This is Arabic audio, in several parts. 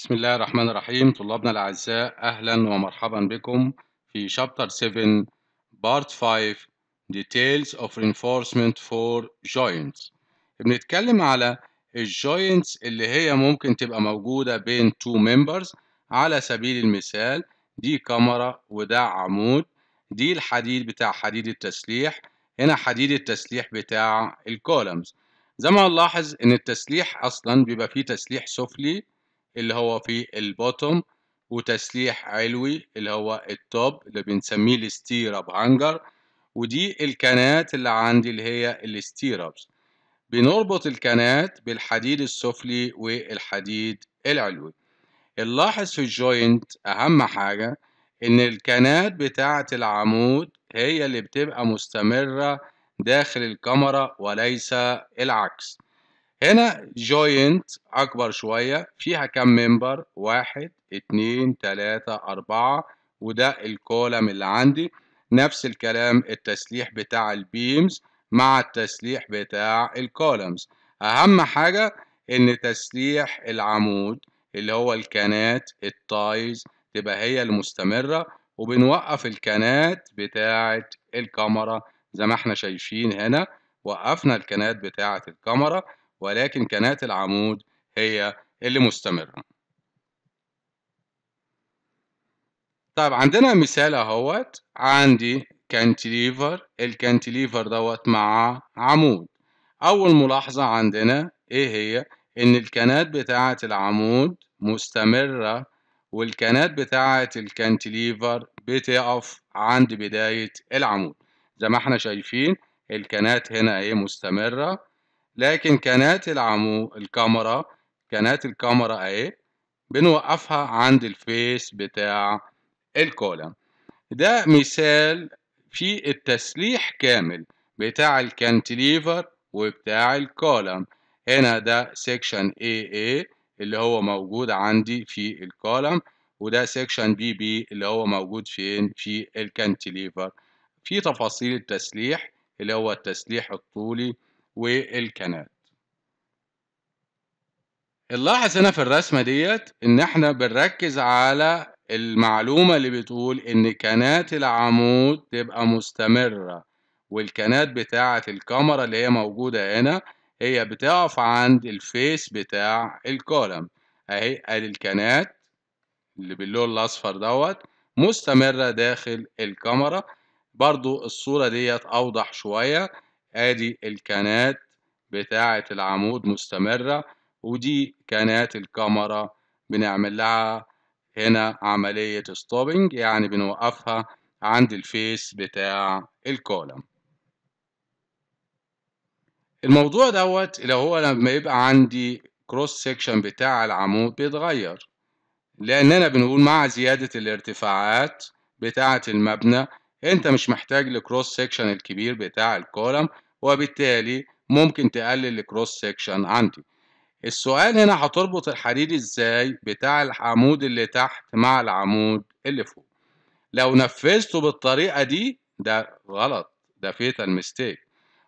بسم الله الرحمن الرحيم طلابنا الأعزاء أهلا ومرحبا بكم في شابتر 7 بارت 5 Details of Reinforcement for Joints بنتكلم على الجوينتس اللي هي ممكن تبقى موجودة بين two members على سبيل المثال دي كاميرا وده عمود دي الحديد بتاع حديد التسليح هنا حديد التسليح بتاع الكولمز زي ما نلاحظ إن التسليح أصلا بيبقى فيه تسليح سفلي اللي هو في البوتوم وتسليح علوي اللي هو التوب اللي بنسميه الستيرب هانجر ودي الكنات اللي عندي اللي هي الستيربس بنربط الكنات بالحديد السفلي والحديد العلوي نلاحظ في الجوينت أهم حاجة إن الكنات بتاعة العمود هي اللي بتبقى مستمرة داخل الكاميرا وليس العكس هنا جوينت أكبر شوية فيها كام ممبر واحد اتنين تلاتة أربعة وده الكولم اللي عندي نفس الكلام التسليح بتاع البيمز مع التسليح بتاع الكولمز أهم حاجة إن تسليح العمود اللي هو الكنات التايز تبقى هي المستمرة وبنوقف الكنات بتاعة الكاميرا زي ما احنا شايفين هنا وقفنا الكنات بتاعة الكاميرا ولكن كنات العمود هي اللي مستمرة طيب عندنا مثال اهوت عندي كانتليفر الكانتيليفر دوت مع عمود اول ملاحظة عندنا ايه هي ان الكنات بتاعة العمود مستمرة والكنات بتاعة الكانتيليفر بتقف عند بداية العمود زي ما احنا شايفين الكنات هنا ايه مستمرة لكن كانت العمو الكاميرا كانت الكاميرا اهي بنوقفها عند الفيس بتاع الكولم ده مثال في التسليح كامل بتاع الكانتليفر وبتاع الكولم هنا ده سيكشن AA اللي هو موجود عندي في الكولم وده سيكشن BB اللي هو موجود فين في الكانتليفر في تفاصيل التسليح اللي هو التسليح الطولي والكنات نلاحظ هنا في الرسمة ديت إن إحنا بنركز على المعلومة اللي بتقول إن كنات العمود تبقى مستمرة والكنات بتاعة الكاميرا اللي هي موجودة هنا هي بتقف عند الفيس بتاع الكولم أهي أدي الكنات اللي باللون الأصفر دوت مستمرة داخل الكاميرا برضو الصورة ديت أوضح شوية ادي الكنات بتاعة العمود مستمرة ودي كانات الكاميرا بنعمل لها هنا عملية ستوبنج يعني بنوقفها عند الفيس بتاع الكولم الموضوع دوت اللي هو لما يبقى عندي كروس سيكشن بتاع العمود بيتغير لأننا بنقول مع زيادة الارتفاعات بتاعة المبنى انت مش محتاج لكروس سيكشن الكبير بتاع الكولم وبالتالي ممكن تقلل الكروس سيكشن عندي السؤال هنا هتربط الحديد ازاي بتاع العمود اللي تحت مع العمود اللي فوق لو نفذته بالطريقة دي ده غلط ده فيتال ميستيك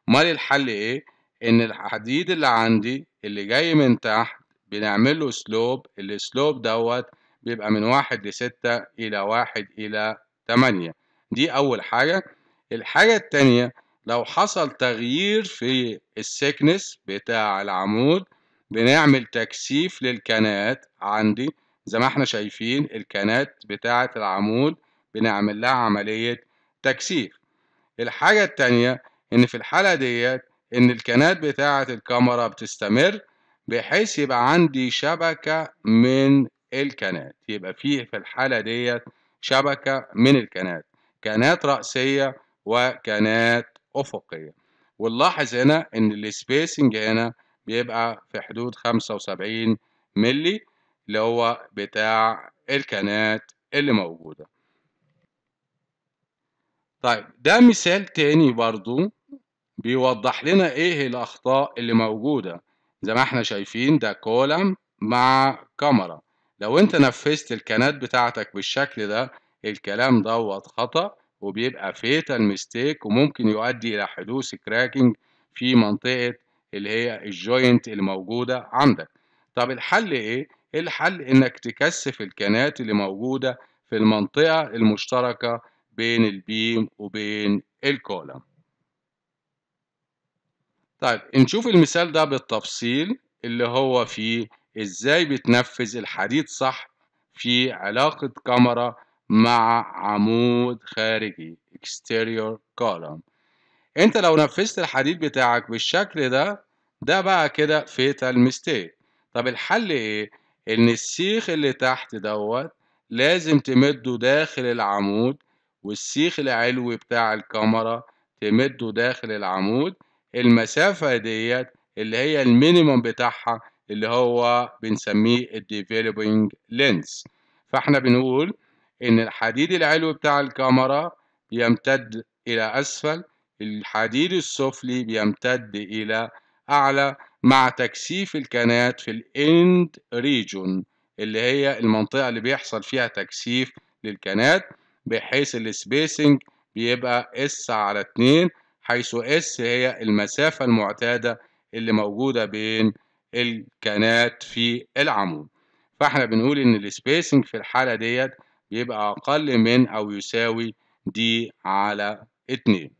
امال الحل ايه ان الحديد اللي عندي اللي جاي من تحت بنعمل له سلوب السلوب دوت بيبقى من واحد لستة الى واحد الى تمانية دي اول حاجة الحاجة التانية لو حصل تغيير في السكنس بتاع العمود بنعمل تكثيف للكنات عندي زي ما احنا شايفين الكنات بتاعة العمود بنعمل لها عملية تكثيف الحاجة التانية إن في الحالة ديت إن الكنات بتاعة الكاميرا بتستمر بحيث يبقى عندي شبكة من الكنات يبقى فيه في الحالة ديت شبكة من الكنات كنات رأسية وكنات أفقية ونلاحظ هنا إن السبيسنج هنا بيبقى في حدود 75 ملي اللي هو بتاع القناة اللي موجودة طيب ده مثال تاني برضو بيوضح لنا ايه الاخطاء اللي موجودة زي ما احنا شايفين ده كولم مع كاميرا لو انت نفذت الكنات بتاعتك بالشكل ده الكلام دوت خطأ وبيبقى فيتال ميستيك وممكن يؤدي إلى حدوث كراكنج في منطقة اللي هي الجوينت الموجودة عندك طب الحل إيه؟ الحل إنك تكثف الكنات اللي موجودة في المنطقة المشتركة بين البيم وبين الكولم طيب نشوف المثال ده بالتفصيل اللي هو فيه ازاي بتنفذ الحديد صح في علاقة كاميرا مع عمود خارجي exterior column انت لو نفذت الحديد بتاعك بالشكل ده ده بقى كده فيتال ميستيك طب الحل ايه ان السيخ اللي تحت دوت لازم تمده داخل العمود والسيخ العلوي بتاع الكاميرا تمده داخل العمود المسافة ديت اللي هي المينيموم بتاعها اللي هو بنسميه الديفلوبينج لينس فاحنا بنقول إن الحديد العلوي بتاع الكاميرا بيمتد إلى أسفل الحديد السفلي بيمتد إلى أعلى مع تكثيف الكنات في الإند ريجون اللي هي المنطقة اللي بيحصل فيها تكثيف للكنات بحيث السبيسنج بيبقى اس على 2 حيث اس هي المسافة المعتادة اللي موجودة بين الكنات في العمود فاحنا بنقول ان السبيسنج في الحالة ديت يبقى أقل من أو يساوي دي على اتنين